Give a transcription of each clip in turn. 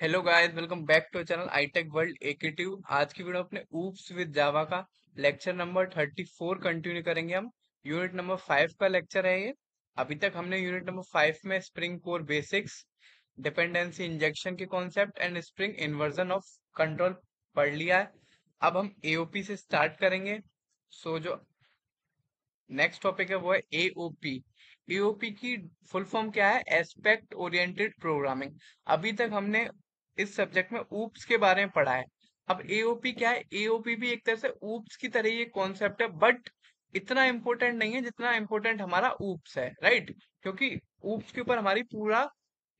Hello guys welcome back to channel iTech world एकेटिव आज की वीडियो अपने ऊप्स विद जावा का लेक्चर नंबर 34 कंटिन्यू करेंगे हम यूनिट नंबर 5 का लेक्चर है ये अभी तक हमने यूनिट नंबर 5 में spring core basics dependency injection के concept and spring inversion of control पढ़ लिया है अब हम ए से स्टार्ट करेंगे सो so, जो नेक्स्ट टॉपिक है वो है एओपी एओपी की फुल फॉर्म क्या है एस्पेक्ट ओरिएंटेड प्रोग्रामिंग अभी तक हमने इस सब्जेक्ट में ऊप्स के बारे में पढ़ा है अब एओपी क्या है एओपी भी एक तरह से ऊप्स की तरह ये कॉन्सेप्ट है बट इतना इम्पोर्टेंट नहीं है जितना इम्पोर्टेंट हमारा ऊप्स है राइट क्योंकि ऊप्स के ऊपर हमारी पूरा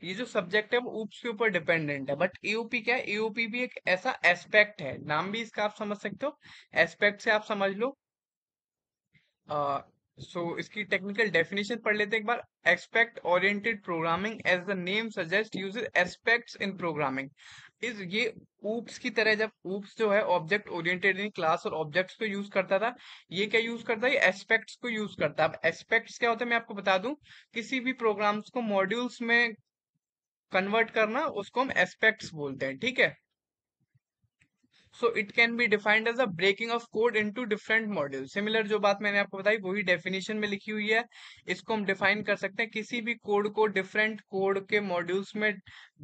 ये जो सब्जेक्ट है वो ऊप्स के ऊपर डिपेंडेंट है बट एओपी क्या है एओपी भी एक ऐसा एस्पेक्ट है नाम भी इसका आप समझ सकते हो एस्पेक्ट से आप समझ लो सो so, इसकी टेक्निकल डेफिनेशन पढ़ लेते हैं एक बार aspect oriented programming as the name सजेस्ट यूजेस एस्पेक्ट्स इन प्रोग्रामिंग इस ये ऊप्स की तरह जब ऊप्स जो है ऑब्जेक्ट ओरिएंटेड इन क्लास और ऑब्जेक्ट्स को यूज करता था ये क्या यूज करता है एस्पेक्ट्स को यूज करता है अब एस्पेक्ट्स क्या होता है मैं आपको बता दूं किसी भी प्रोग्राम्स को मॉड्यूल्स में कन्वर्ट करना उसको हम एस्पेक्ट्स बोलते हैं ठीक है so it can be defined as a breaking of code into different module similar जो बात मैंने आपको बताई वही डेफिनेशन में लिखी हुई है इसको हम डिफाइन कर सकते हैं किसी भी कोड को डिफरेंट कोड के मॉड्यूल्स में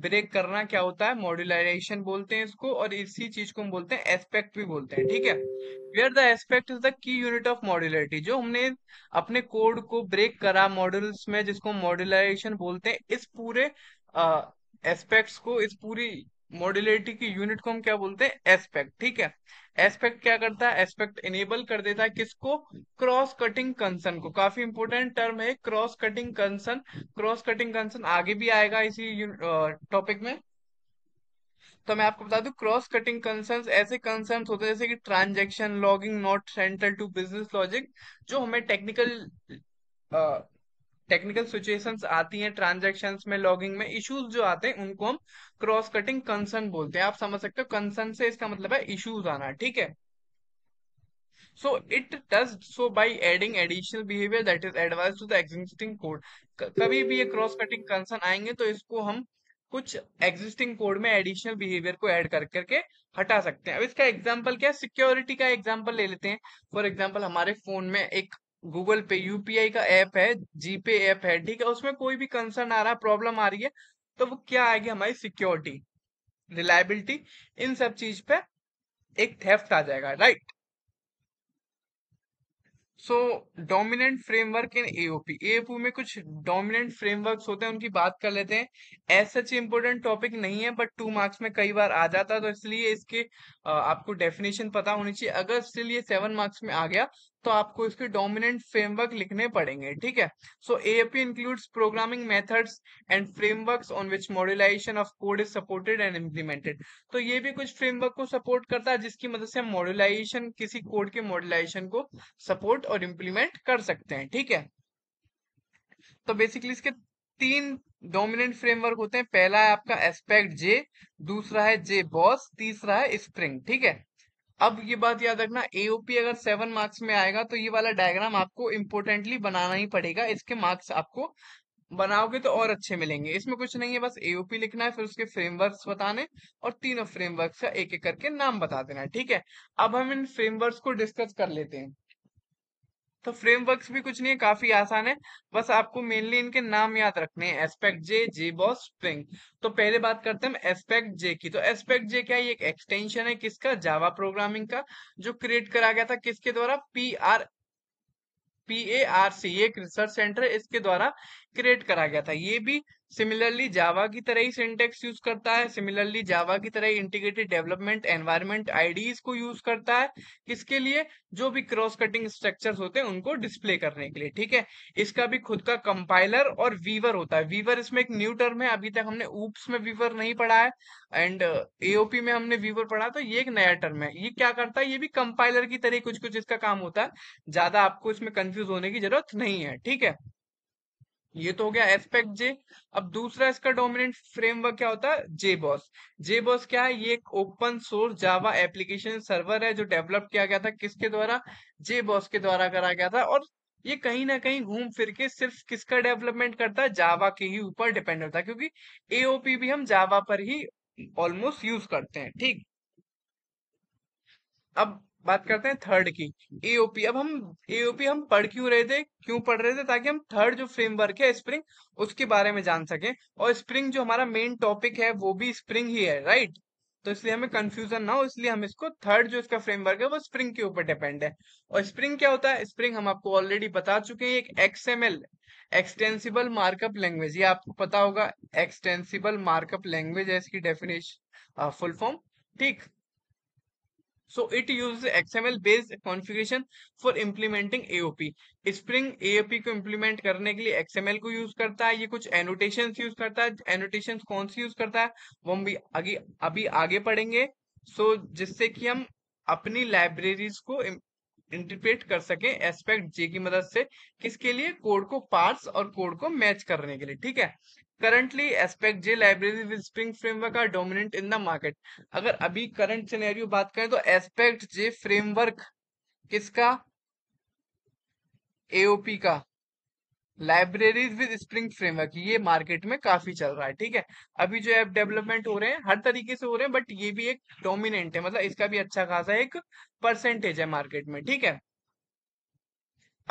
ब्रेक करना क्या होता है मॉड्यूलाइजेशन बोलते हैं इसको और इसी चीज को हम बोलते हैं एस्पेक्ट भी बोलते हैं ठीक है where the aspect is the key unit of modularity जो हमने अपने कोड को ब्रेक करा मॉड्यूल्स में जिसको मॉड्यूलाइजेशन बोलते हैं इस पूरे एस्पेक्ट्स को इस पूरी मॉड्युलरिटी की यूनिट को हम क्या बोलते हैं एस्पेक्ट ठीक है एस्पेक्ट क्या करता है एस्पेक्ट इनेबल कर देता है किसको क्रॉस कटिंग कंसर्न को काफी इंपोर्टेंट टर्म है cross cutting concern cross cutting concern आगे भी आएगा इसी टॉपिक में तो मैं आपको बता दू क्रॉस कटिंग कंसर्न ऐसे कंसर्न होते हैं जैसे कि transaction logging not central to business logic जो हमें टेक्निकल टेक्निकल सिचुएशंस आती हैं ट्रांजेक्शन में लॉगिंग में इश्यूज जो आते हैं उनको हम क्रॉस कटिंग कंसर्न बोलते हैं आप समझ सकते हो कंसर्न से इसका मतलब है इश्यूज आना ठीक है so it does so by adding additional behavior that is adverse to the existing code कभी भी ये क्रॉस कटिंग कंसर्न आएंगे तो इसको हम कुछ एग्जिस्टिंग कोड में एडिशनल बिहेवियर को एड कर करके हटा सकते हैं अब इसका एग्जाम्पल क्या है सिक्योरिटी का एग्जाम्पल ले लेते हैं फॉर एग्जाम्पल हमारे फोन में एक गूगल पे यूपीआई का ऐप है जीपे ऐप है ठीक है उसमें कोई भी कंसर्न आ रहा है प्रॉब्लम आ रही है तो वो क्या आएगी हमारी सिक्योरिटी रिलायबिलिटी इन सब चीज पे एक थेफ्ट आ जाएगा right so dominant framework in AOP AOP में कुछ डोमिनेंट फ्रेमवर्क होते हैं उनकी बात कर लेते हैं एज सच इम्पोर्टेंट टॉपिक नहीं है बट टू मार्क्स में कई बार आ जाता है तो इसलिए इसके आपको डेफिनेशन पता होनी चाहिए अगर स्टिल ये सेवन मार्क्स में आ गया तो आपको इसके डोमिनेंट फ्रेमवर्क लिखने पड़ेंगे ठीक है so AOP includes programming methods and frameworks on which modularization of code is supported and implemented तो ये भी कुछ फ्रेमवर्क को सपोर्ट करता है जिसकी मदद से हम मॉड्यूलाइजेशन किसी कोड के मॉड्यूलाइजेशन को सपोर्ट और इम्प्लीमेंट कर सकते हैं ठीक है तो बेसिकली इसके तीन डोमिनेंट फ्रेमवर्क होते हैं पहला है आपका एस्पेक्ट जे दूसरा है जे बॉस तीसरा है स्प्रिंग ठीक है अब ये बात याद रखना एओपी अगर सेवन मार्क्स में आएगा तो ये वाला डायग्राम आपको इम्पोर्टेंटली बनाना ही पड़ेगा इसके मार्क्स आपको बनाओगे तो और अच्छे मिलेंगे इसमें कुछ नहीं है बस एओपी लिखना है फिर उसके फ्रेमवर्क्स बताने और तीनों फ्रेमवर्क्स का एक एक करके नाम बता देना ठीक है अब हम इन फ्रेमवर्क्स को डिस्कस कर लेते हैं तो फ्रेमवर्क्स भी कुछ नहीं है काफी आसान है बस आपको मेनली इनके नाम याद रखने हैं AspectJ JBoss Spring तो पहले बात करते हैं एस्पेक्ट जे की तो एस्पेक्ट जे क्या है एक एक्सटेंशन है किसका जावा प्रोग्रामिंग का जो क्रिएट करा गया था किसके द्वारा P R P A R C एक रिसर्च सेंटर इसके द्वारा क्रिएट करा गया था ये भी सिमिलरली जावा की तरह ही सिंटेक्स यूज करता है सिमिलरली जावा की तरह इंटीग्रेटेड डेवलपमेंट एनवायरमेंट आईडीज को यूज करता है किसके लिए जो भी क्रॉस कटिंग स्ट्रक्चर्स होते हैं उनको डिस्प्ले करने के लिए ठीक है इसका भी खुद का कंपाइलर और वीवर होता है वीवर इसमें एक न्यू टर्म है अभी तक हमने ऊप्स में वीवर नहीं पढ़ा है एंड एओपी uh, में हमने वीवर पढ़ा तो ये एक नया टर्म है ये क्या करता है ये भी कंपाइलर की तरह कुछ कुछ इसका काम होता है ज्यादा आपको इसमें कंफ्यूज होने की जरूरत नहीं है ठीक है ये तो हो गया एस्पेक्ट जे अब दूसरा इसका डोमिनेंट फ्रेमवर्क क्या होता है जे बॉस जे बॉस क्या है ये एक open source Java application server है जो डेवलप किया गया था किसके द्वारा जे बॉस के द्वारा करा गया था और ये कहीं ना कहीं घूम फिर के सिर्फ किसका डेवलपमेंट करता है जावा के ही ऊपर डिपेंड होता है क्योंकि एओपी भी हम जावा पर ही ऑलमोस्ट यूज करते हैं ठीक अब बात करते हैं थर्ड की एओपी अब हम एओपी हम पढ़ क्यों रहे थे क्यों पढ़ रहे थे ताकि हम थर्ड जो फ्रेमवर्क है स्प्रिंग उसके बारे में जान सके और स्प्रिंग जो हमारा मेन टॉपिक है वो भी स्प्रिंग ही है राइट तो इसलिए हमें कंफ्यूजन ना हो इसलिए हम इसको थर्ड जो इसका फ्रेमवर्क है वो स्प्रिंग के ऊपर डिपेंड है और स्प्रिंग क्या होता है स्प्रिंग हम आपको ऑलरेडी बता चुके हैं एक एक्सएमएल एक्सटेंसिबल मार्कअप लैंग्वेज ये आपको पता होगा एक्सटेंसिबल मार्कअप लैंग्वेज है इसकी डेफिनेशन फुल फॉर्म ठीक So it uses XML based configuration for implementing AOP. Spring AOP ko implement karne ke liye XML ko use karta hai ye kuch annotations use karta hai annotations kaun सी use karta hai wo hum bhi aage abhi aage padhenge so, jisse ki hum apni libraries ko interpret कर सके aspect जे की मदद से किसके लिए code को parse और कोड को मैच करने के लिए ठीक है currently aspect j library with spring framework are dominant in the market agar abhi current scenario baat kare to aspect j framework kiska AOP ka libraries with spring framework ये market में काफी चल रहा है ठीक है अभी जो ऐप डेवलपमेंट हो रहे हैं हर तरीके से हो रहे हैं बट ये भी एक डोमिनेंट है मतलब इसका भी अच्छा खासा एक परसेंटेज है मार्केट में ठीक है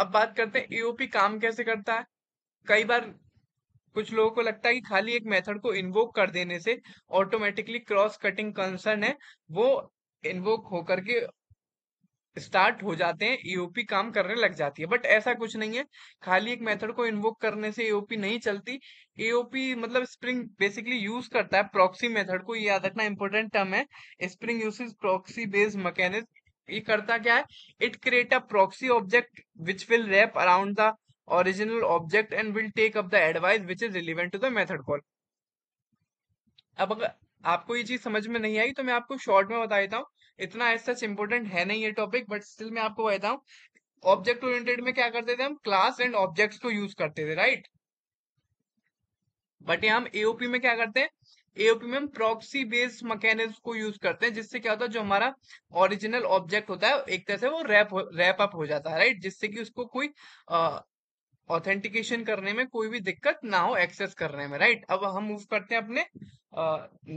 अब बात करते हैं एओपी काम कैसे करता है कई बार कुछ लोगों को लगता है कि खाली एक मेथड को इन्वोक कर देने से ऑटोमेटिकली क्रॉस कटिंग कंसर्न है वो इन्वोक होकर के स्टार्ट हो जाते हैं ईओपी e काम करने लग जाती है बट ऐसा कुछ नहीं है खाली एक मेथड को इन्वोक करने से ईओपी e नहीं चलती ईओपी e मतलब स्प्रिंग बेसिकली यूज करता है प्रॉक्सी मेथड को ये याद रखना इंपॉर्टेंट टर्म है spring use proxy based mechanism ये करता क्या है it create a proxy object which will wrap around the original object and will take up the advice which is relevant to the method call अब अगर आपको ये चीज समझ में नहीं आई तो मैं आपको शॉर्ट में बता देता हूँ इतना एज सच इम्पोर्टेंट है नहीं ये टॉपिक बट स्टिल मैं आपको बताता हूँ ऑब्जेक्ट ओरिएंटेड में क्या करते थे हम क्लास एंड ऑब्जेक्ट्स को यूज करते थे राइट बट यहाँ हम एओपी में क्या करते हैं एओपी में हम प्रॉक्सी बेस्ड मैकेनिज्म को यूज करते हैं जिससे क्या होता है जो हमारा ओरिजिनल ऑब्जेक्ट होता है एक तरह से वो रैप रैप अप हो जाता है राइट जिससे कि उसको कोई ऑथेंटिकेशन करने में कोई भी दिक्कत ना हो एक्सेस करने में राइट अब हम मूव करते हैं अपने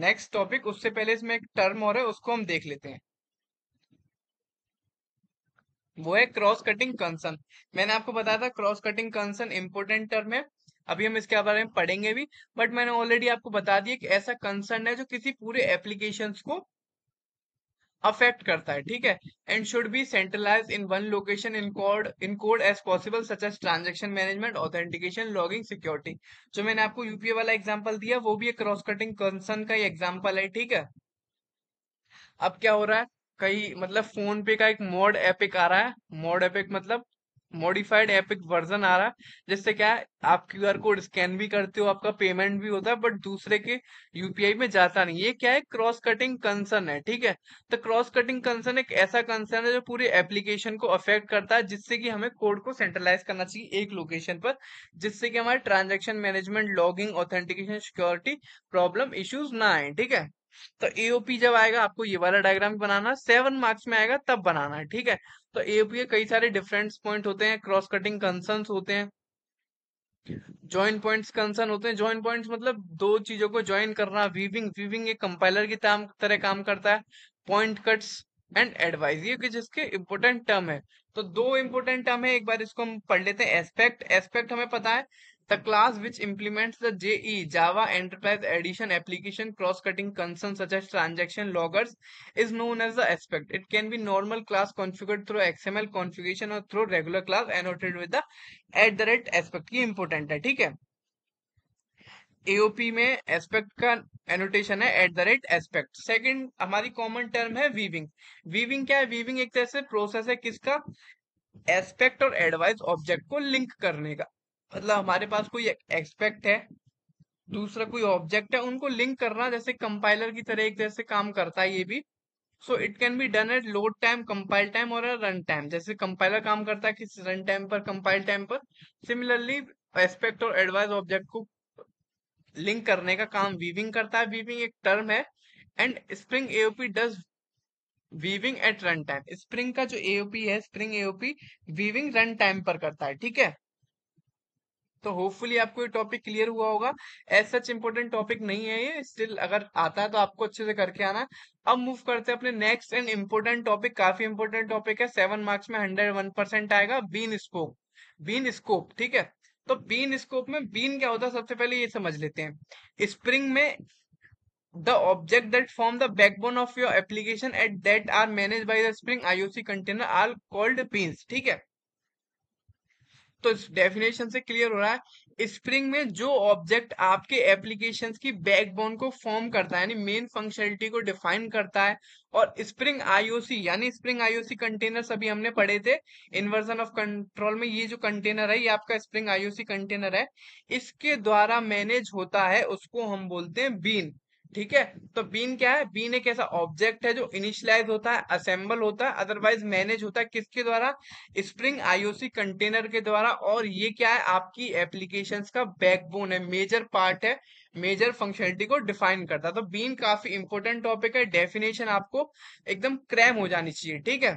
नेक्स्ट uh, टॉपिक उससे पहले इसमें एक टर्म और है उसको हम देख लेते हैं वो है क्रॉस कटिंग कंसर्न मैंने आपको बताया था cross cutting concern important term है अभी हम इसके बारे में पढ़ेंगे भी बट मैंने ऑलरेडी आपको बता दिया कि ऐसा कंसर्न है जो किसी पूरे एप्लीकेशन को अफेक्ट करता है ठीक है and should be centralize in one location in code in code as possible such as transaction management authentication logging security जो मैंने आपको यूपीए वाला एग्जाम्पल दिया वो भी एक क्रॉस कटिंग कंसर्न का ही एग्जाम्पल है ठीक है अब क्या हो रहा है कई मतलब फोन पे का एक मोड एपिक आ रहा है मोड एपिक मतलब मॉडिफाइड एपिक वर्जन आ रहा है जिससे क्या है आप क्यू आर कोड स्कैन भी करते हो आपका पेमेंट भी होता है बट दूसरे के यूपीआई में जाता नहीं ये क्या है क्रॉस कटिंग कंसर्न है ठीक है तो क्रॉस कटिंग कंसर्न एक ऐसा कंसर्न है जो पूरे एप्लीकेशन को अफेक्ट करता है जिससे कि हमें कोड को सेंट्रलाइज करना चाहिए एक लोकेशन पर जिससे कि हमारे transaction management logging authentication security problem issues ना आए ठीक है तो एओपी जब आएगा आपको ये वाला डायग्राम बनाना सेवन मार्क्स में आएगा तब बनाना है ठीक है तो एपी के कई सारे डिफरेंस पॉइंट होते हैं क्रॉस कटिंग कंसर्न होते हैं ज्वाइन पॉइंट्स कंसर्न होते हैं ज्वाइन पॉइंट्स मतलब दो चीजों को ज्वाइन करना वीविंग वीविंग एक कंपाइलर की तरह काम करता है पॉइंट कट्स एंड एडवाइज ये जिसके इम्पोर्टेंट टर्म है तो दो इम्पोर्टेंट टर्म है एक बार इसको हम पढ़ लेते हैं एस्पेक्ट एस्पेक्ट हमें पता है The class which implements the JE Java Enterprise Edition application cross-cutting concerns such as transaction loggers is known as the aspect. It can be normal class configured through XML configuration or through regular class annotated with the at the rate aspect. ये important है ठीक है AOP में aspect का annotation है at the rate aspect second हमारी common term है weaving. Weaving क्या है वीविंग एक तरह से प्रोसेस है किसका एस्पेक्ट और एडवाइस ऑब्जेक्ट को link करने का मतलब हमारे पास कोई एक्सपेक्ट है दूसरा कोई ऑब्जेक्ट है उनको लिंक करना जैसे कंपाइलर की तरह एक जैसे काम करता है ये भी so it can be done at load time compile time और रन टाइम जैसे कंपाइलर काम करता है किसी रन टाइम पर कंपाइल टाइम पर सिमिलरली एस्पेक्ट और एडवाइज ऑब्जेक्ट को लिंक करने का काम वीविंग करता है वीविंग एक टर्म है and spring AOP does weaving at run time spring का जो एओपी है spring AOP weaving run time पर करता है ठीक है तो होपफुली आपको ये टॉपिक क्लियर हुआ होगा ऐसा सच इम्पोर्टेंट टॉपिक नहीं है ये स्टिल अगर आता है तो आपको अच्छे से करके आना अब मूव करते हैं अपने नेक्स्ट एंड इम्पोर्टेंट टॉपिक काफी इम्पोर्टेंट टॉपिक है सेवन मार्क्स में हंड्रेड वन परसेंट आएगा बीन स्कोप बीन स्कोप ठीक है तो बीन स्कोप में बीन क्या होता है सबसे पहले ये समझ लेते हैं स्प्रिंग में the object that form the backbone of your application at that are manage by the spring IOC container are called beans ठीक है तो इस डेफिनेशन से क्लियर हो रहा है स्प्रिंग में जो ऑब्जेक्ट आपके एप्लीकेशन की बैकबोन को फॉर्म करता है यानी मेन फंक्शनलिटी को डिफाइन करता है और स्प्रिंग आईओसी यानी स्प्रिंग आईओसी कंटेनर अभी हमने पढ़े थे इन्वर्जन ऑफ कंट्रोल में ये जो कंटेनर है ये आपका स्प्रिंग आईओसी कंटेनर है इसके द्वारा मैनेज होता है उसको हम बोलते हैं बीन ठीक है तो बीन क्या है बीन एक ऐसा ऑब्जेक्ट है जो इनिशियलाइज होता है असेंबल होता है अदरवाइज मैनेज होता है किसके द्वारा स्प्रिंग आईओसी कंटेनर के द्वारा और ये क्या है आपकी एप्लीकेशन का बैकबोन है मेजर पार्ट है मेजर फंक्शनलिटी को डिफाइन करता है तो बीन काफी इंपॉर्टेंट टॉपिक है डेफिनेशन आपको एकदम क्रैम हो जानी चाहिए ठीक है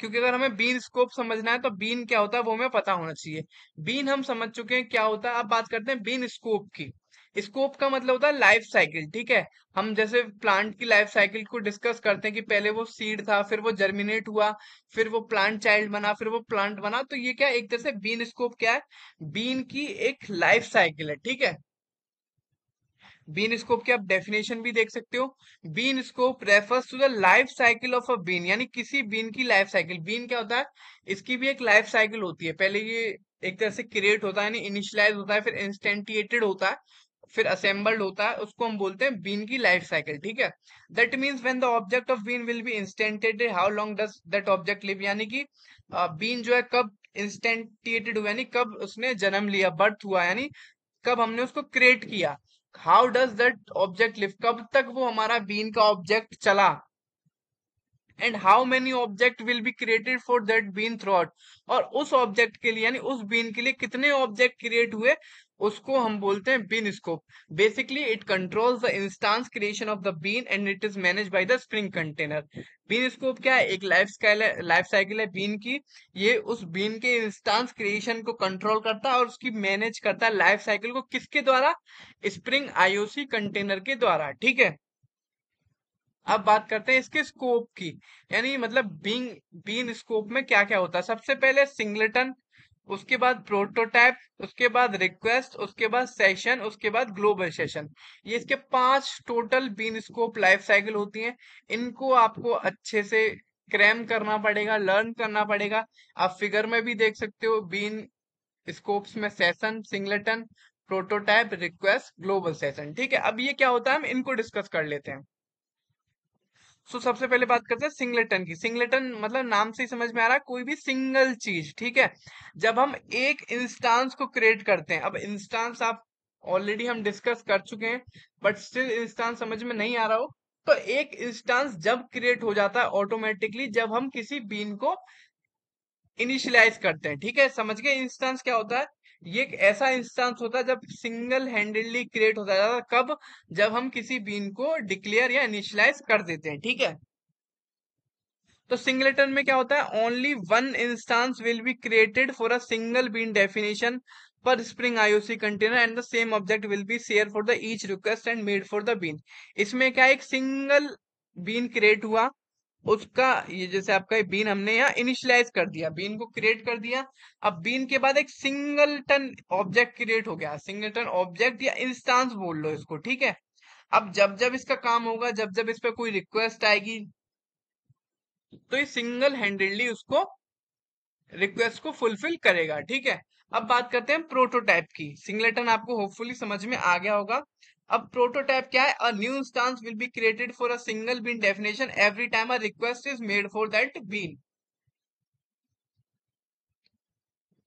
क्योंकि अगर हमें बीन स्कोप समझना है तो बीन क्या होता है वो हमें पता होना चाहिए बीन हम समझ चुके हैं क्या होता है अब बात करते हैं बीन स्कोप की स्कोप का मतलब होता है लाइफ साइकिल ठीक है हम जैसे प्लांट की लाइफ साइकिल को डिस्कस करते हैं कि पहले वो सीड था फिर वो जर्मिनेट हुआ फिर वो प्लांट चाइल्ड बना फिर वो प्लांट बना तो ये क्या एक तरह से बीन स्कोप क्या है बीन की एक लाइफ साइकिल है ठीक है बीन स्कोप की आप डेफिनेशन भी देख सकते हो bean scope refers to the life cycle of a bean यानी किसी बीन की लाइफ साइकिल बीन क्या होता है इसकी भी एक लाइफ साइकिल होती है पहले ये एक तरह से क्रिएट होता है यानी इनिशियलाइज होता है फिर इंस्टेंटिएटेड होता है फिर असेंबल्ड होता है उसको हम बोलते हैं बीन की लाइफ साइकिल ठीक है that means when the object of bean will be instantiated how long does that object live यानी कि बीन जो है कब इंस्टेंटिएटेड हुआ यानी कब उसने जन्म लिया बर्थ हुआ यानी कब हमने उसको क्रिएट किया how does that object live कब तक वो हमारा बीन का ऑब्जेक्ट चला and how many object will be created for that bean throughout और उस ऑब्जेक्ट के लिए यानी उस बीन के लिए कितने ऑब्जेक्ट क्रिएट हुए उसको हम बोलते हैं bean scope basically it control the instance creation of the bean and it is manage by the spring container bean scope क्या है एक लाइफ स्काइल लाइफ साइकिल है बीन की ये उस बीन के इंस्टांस क्रिएशन को कंट्रोल करता है और उसकी मैनेज करता है लाइफ साइकिल को किसके द्वारा स्प्रिंग आईओसी कंटेनर के द्वारा ठीक है अब बात करते हैं इसके स्कोप की यानी मतलब बीन बीन स्कोप में क्या क्या होता है सबसे पहले सिंगलेटन उसके बाद प्रोटोटाइप उसके बाद रिक्वेस्ट उसके बाद सेशन उसके बाद ग्लोबल सेशन ये इसके पांच total bean scope life cycle होती हैं इनको आपको अच्छे से क्रैम करना पड़ेगा लर्न करना पड़ेगा आप फिगर में भी देख सकते हो बीन स्कोप्स में session singleton prototype request global session ठीक है अब ये क्या होता है हम इनको डिस्कस कर लेते हैं सो so, सबसे पहले बात करते हैं सिंगलेटन की सिंगलेटन मतलब नाम से ही समझ में आ रहा है कोई भी सिंगल चीज ठीक है जब हम एक इंस्टांस को क्रिएट करते हैं अब इंस्टांस आप ऑलरेडी हम डिस्कस कर चुके हैं बट स्टिल इंस्टांस समझ में नहीं आ रहा हो तो एक इंस्टांस जब क्रिएट हो जाता है ऑटोमेटिकली जब हम किसी बीन को इनिशियलाइज करते हैं ठीक है समझ गए इंस्टांस क्या होता है ये एक ऐसा इंस्टांस होता है जब सिंगल हैंडेडली क्रिएट होता है कब जब हम किसी बीन को डिक्लेयर या इनिशलाइज कर देते हैं ठीक है तो सिंगलेटन में क्या होता है only one instance will be created for a single bean definition per spring IOC container and the same object will be share for the each request and made for the bean इसमें क्या एक single been create हुआ उसका ये जैसे आपका ये been हमने यहाँ इनिशियलाइज कर दिया बीन को क्रिएट कर दिया अब बीन के बाद एक सिंगल टन ऑब्जेक्ट क्रिएट हो गया सिंगल टन ऑब्जेक्ट या इंस्टांस बोल लो इसको ठीक है अब जब जब इसका काम होगा जब जब इस पर कोई रिक्वेस्ट आएगी तो ये सिंगल हैंडेडली उसको रिक्वेस्ट को फुलफिल करेगा ठीक है अब बात करते हैं प्रोटोटाइप की सिंगलेटन आपको होपफुली समझ में आ गया होगा अब प्रोटोटाइप क्या है a new instance will be created for a single bean definition every time a request is made for that bean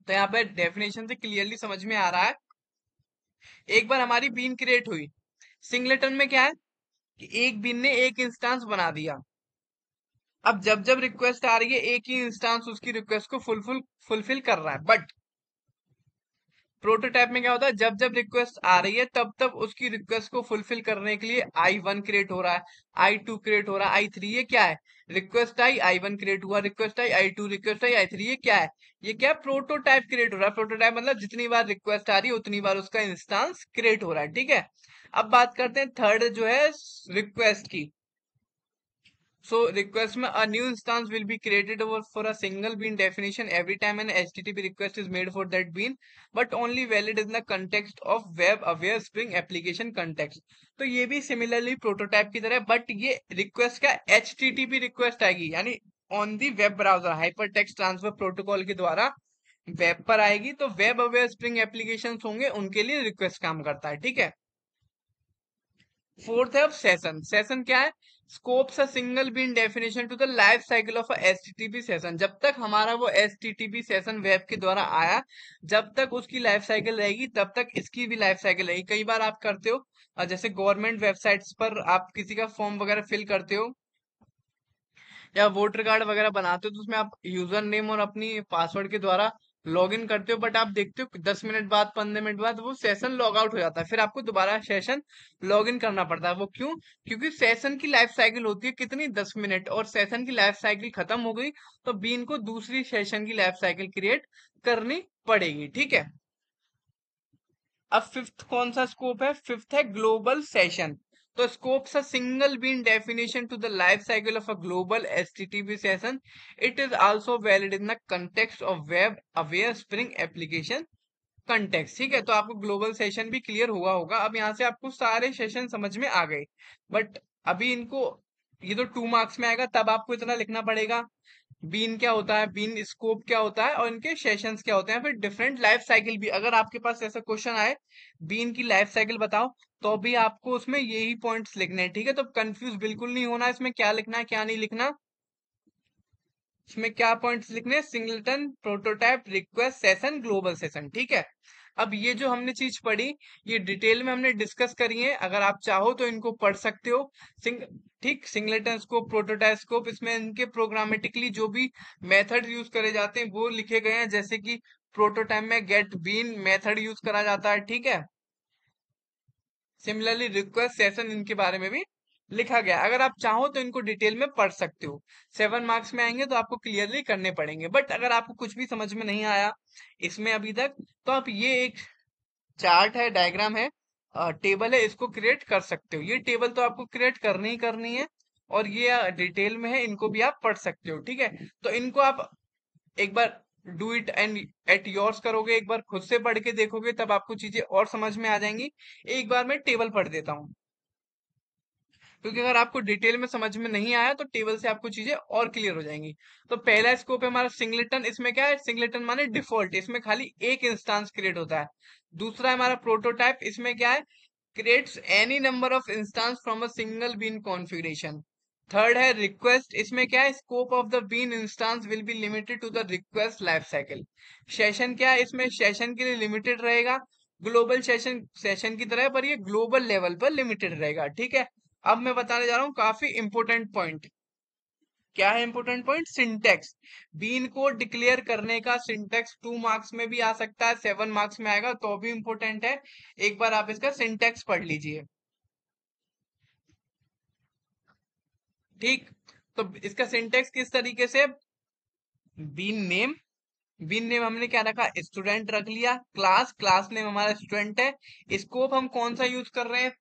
तो यहां पे डेफिनेशन से क्लियरली समझ में आ रहा है एक बार हमारी बीन क्रिएट हुई सिंगलेटन में क्या है कि एक बीन ने एक इंस्टांस बना दिया अब जब जब रिक्वेस्ट आ रही है एक ही इंस्टांस उसकी रिक्वेस्ट को फुलफिल फुलफिल कर रहा है बट प्रोटोटाइप में क्या होता है जब जब रिक्वेस्ट आ रही है तब तब उसकी रिक्वेस्ट को फुलफिल करने के लिए आई वन क्रिएट हो रहा है आई टू क्रिएट हो रहा है आई थ्री ये क्या है रिक्वेस्ट आई आई वन क्रिएट हुआ रिक्वेस्ट आई आई टू रिक्वेस्ट आई आई थ्री ये क्या है ये क्या प्रोटोटाइप क्रिएट हो रहा है प्रोटोटाइप मतलब जितनी बार रिक्वेस्ट आ रही है उतनी बार उसका इंस्टांस क्रिएट हो रहा है ठीक है अब बात करते हैं थर्ड जो है रिक्वेस्ट की So request में a new instance will be created over for a single bean definition every time an HTTP request is made for that bean, but only valid in the context of web aware Spring application context. to ye bhi similarly prototype की तरह but ye request ka HTTP request aayegi yani on the web browser hypertext transfer protocol ke dwara web par aayegi to web aware spring applications honge unke liye request kaam karta hai theek hai fourth hai session session kya hai scopes a single bean definition to the life cycle of S session जब तक हमारा वो S session web के द्वारा आया जब तक उसकी लाइफ साइकिल रहेगी तब तक इसकी भी लाइफ साइकिल रहेगी कई बार आप करते हो जैसे गवर्नमेंट वेबसाइट्स पर आप किसी का फॉर्म वगैरह फिल करते हो या वोटर कार्ड वगैरह बनाते हो तो उसमें आप यूजर नेम और अपनी पासवर्ड के द्वारा लॉग इन करते हो बट आप देखते हो दस मिनट बाद पंद्रह मिनट बाद वो सेशन लॉग आउट हो जाता है फिर आपको दोबारा सेशन लॉग इन करना पड़ता है वो क्यों क्योंकि सेशन की लाइफ साइकिल होती है कितनी दस मिनट और सेशन की लाइफ साइकिल खत्म हो गई तो बीन को दूसरी सेशन की लाइफ साइकिल क्रिएट करनी पड़ेगी ठीक है अब फिफ्थ कौन सा स्कोप है फिफ्थ है ग्लोबल सेशन तो the single bean definition to the life cycle of a global S T HTTP session it is also valid in the context of web aware spring application context ठीक है तो आपको global session भी clear हुआ होगा अब यहाँ से आपको सारे सेशन समझ में आ गए बट अभी इनको ये तो टू मार्क्स में आएगा तब आपको इतना लिखना पड़ेगा बीन क्या होता है बीन स्कोप क्या होता है और इनके सेशंस क्या होते हैं फिर डिफरेंट लाइफ साइकिल भी अगर आपके पास ऐसा क्वेश्चन आए बीन की लाइफ साइकिल बताओ तो अभी आपको उसमें यही पॉइंट्स लिखने हैं ठीक है तो कंफ्यूज बिल्कुल नहीं होना इसमें क्या लिखना है क्या नहीं लिखना इसमें क्या पॉइंट्स लिखने singleton prototype request session global session ठीक है अब ये जो हमने चीज पढ़ी ये डिटेल में हमने डिस्कस करी है अगर आप चाहो तो इनको पढ़ सकते हो सिंग ठीक सिंगलेटन स्कोप प्रोटोटाइप स्कोप इसमें इनके प्रोग्रामेटिकली जो भी मेथड यूज करे जाते हैं वो लिखे गए हैं जैसे कि प्रोटोटाइप में गेट बीन मेथड यूज करा जाता है ठीक है सिमिलरली रिक्वेस्ट सेशन इनके बारे में भी लिखा गया अगर आप चाहो तो इनको डिटेल में पढ़ सकते हो सेवन मार्क्स में आएंगे तो आपको क्लियरली करने पड़ेंगे बट अगर आपको कुछ भी समझ में नहीं आया इसमें अभी तक तो आप ये एक चार्ट है डायग्राम है टेबल है इसको क्रिएट कर सकते हो ये टेबल तो आपको क्रिएट करनी ही करनी है और ये डिटेल में है इनको भी आप पढ़ सकते हो ठीक है तो इनको आप एक बार do it and at yours करोगे एक बार खुद से पढ़ के देखोगे तब आपको चीजें और समझ में आ जाएंगी एक बार मैं टेबल पढ़ देता हूँ क्योंकि अगर आपको डिटेल में समझ में नहीं आया तो टेबल से आपको चीजें और क्लियर हो जाएंगी तो पहला स्कोप है हमारा सिंगलेटन इसमें क्या है सिंगलेटन माने डिफॉल्ट इसमें खाली एक इंस्टांस क्रिएट होता है दूसरा है हमारा प्रोटोटाइप इसमें क्या है creates any number of instance from a single bean configuration third है रिक्वेस्ट इसमें क्या है scope of the bean instance will be limited to the request life cycle session क्या है इसमें सेशन के लिए लिमिटेड रहेगा ग्लोबल सेशन सेशन की तरह पर ये ग्लोबल लेवल पर लिमिटेड रहेगा ठीक है अब मैं बताने जा रहा हूँ काफी इंपोर्टेंट पॉइंट क्या है इंपोर्टेंट पॉइंट सिंटेक्स बीन को डिक्लेयर करने का सिंटेक्स टू मार्क्स में भी आ सकता है सेवन मार्क्स में आएगा तो भी इंपोर्टेंट है एक बार आप इसका सिंटेक्स पढ़ लीजिए ठीक तो इसका सिंटेक्स किस तरीके से बीन नेम बीन नेम हमने क्या रखा स्टूडेंट रख लिया क्लास क्लास नेम हमारा स्टूडेंट है स्कोप हम कौन सा यूज कर रहे हैं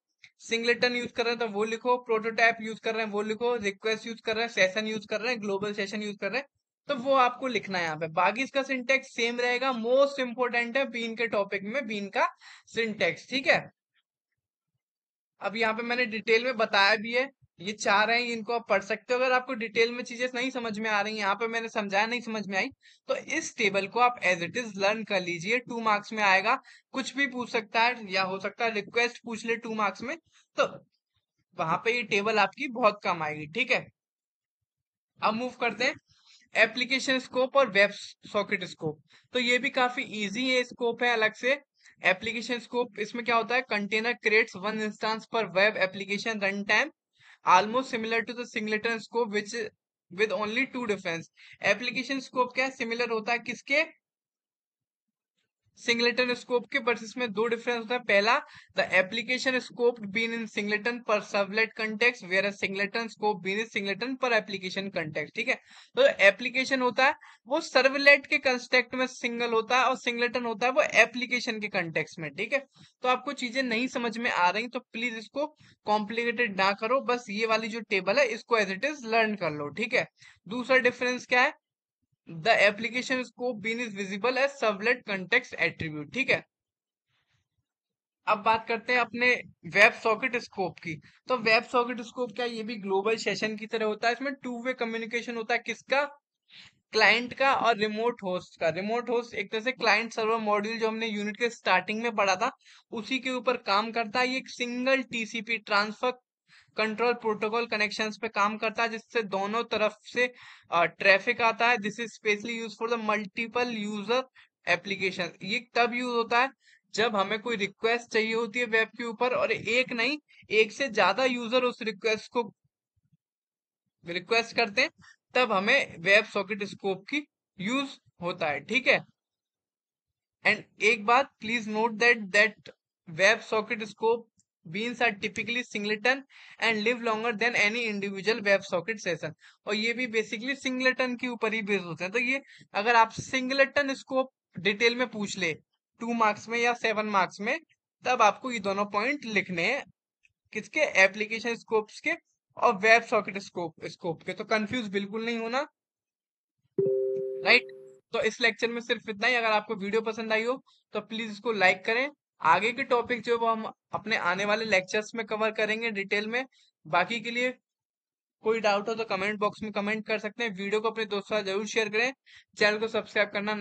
सिंगलेटन यूज कर रहे हैं तो वो लिखो प्रोटोटाइप यूज कर रहे हैं वो लिखो रिक्वेस्ट यूज कर रहे हैं सेशन यूज कर रहे हैं ग्लोबल सेशन यूज कर रहे हैं तो वो आपको लिखना है यहाँ पे बाकी इसका सिंटेक्स सेम रहेगा मोस्ट इंपोर्टेंट है बीन के टॉपिक में बीन का सिंटेक्स ठीक है अब यहाँ पे मैंने डिटेल में बताया भी है ये चार हैं इनको आप पढ़ सकते हो अगर आपको डिटेल में चीजें नहीं समझ में आ रही यहाँ पे मैंने समझाया नहीं समझ में आई तो इस टेबल को आप एज इट इज लर्न कर लीजिए टू मार्क्स में आएगा कुछ भी पूछ सकता है या हो सकता है रिक्वेस्ट पूछ ले टू मार्क्स में तो वहां पे ये टेबल आपकी बहुत कम आएगी ठीक है अब मूव करते हैं एप्लीकेशन स्कोप और वेब सॉकेट स्कोप तो ये भी काफी इजी है स्कोप है अलग से एप्लीकेशन स्कोप इसमें क्या होता है container creates one instance per web application run time almost similar to the singleton scope which with only two difference application scope क्या similar होता है किसके सिंगलेटन स्कोप के वर्सेस में दो डिफरेंस होता है पहला the application scope bean in singleton per servlet context where singleton scope bean in singleton per application context ठीक है तो एप्लीकेशन होता है वो सर्वलेट के कंस्टेक्ट में सिंगल होता है और सिंगलेटन होता है वो एप्लीकेशन के कंटेक्स में ठीक है तो आपको चीजें नहीं समझ में आ रही तो प्लीज इसको कॉम्प्लिकेटेड ना करो बस ये वाली जो टेबल है इसको एज इट इज लर्न कर लो ठीक है दूसरा डिफरेंस क्या है the application scope bean is visible as servlet context attribute ठीक है अब बात करते हैं अपने वेब सॉकेट स्कोप की तो वेब सॉकेट स्कोप क्या ये भी ग्लोबल सेशन की तरह होता है इसमें टू वे कम्युनिकेशन होता है किसका क्लाइंट का और रिमोट होस्ट का रिमोट होस्ट एक तरह से क्लाइंट सर्वर मॉड्यूल जो हमने यूनिट के स्टार्टिंग में पढ़ा था उसी के ऊपर काम करता है ये एक single TCP transfer control protocol connection पे काम करता है जिससे दोनों तरफ से ट्रैफिक आता है this is specially use for the multiple user application ये तब यूज होता है जब हमें कोई रिक्वेस्ट चाहिए होती है वेब के ऊपर और एक नहीं एक से ज्यादा यूजर उस रिक्वेस्ट को रिक्वेस्ट करते हैं तब हमें वेब सॉकेट स्कोप की यूज होता है ठीक है एंड एक बात please note that that web socket scope beans are typically singleton and live longer than any individual web socket session और ये भी बेसिकली सिंगलेटन के ऊपर ही बेस्ड होते हैं तो ये अगर आप सिंगलेटन इसको डिटेल में पूछ ले टू मार्क्स में या सेवन मार्क्स में तब आपको ये दोनों पॉइंट लिखने हैं किसके एप्लीकेशन स्कोप्स के और वेब सॉकेट स्कोप स्कोप के तो कंफ्यूज बिल्कुल नहीं होना राइट right? तो इस लेक्चर में सिर्फ इतना ही अगर आपको वीडियो पसंद आई हो तो प्लीज इसको लाइक करें आगे के टॉपिक जो हम अपने आने वाले लेक्चर्स में कवर करेंगे डिटेल में बाकी के लिए कोई डाउट हो तो कमेंट बॉक्स में कमेंट कर सकते हैं वीडियो को अपने दोस्तों साथ जरूर शेयर करें चैनल को सब्सक्राइब करना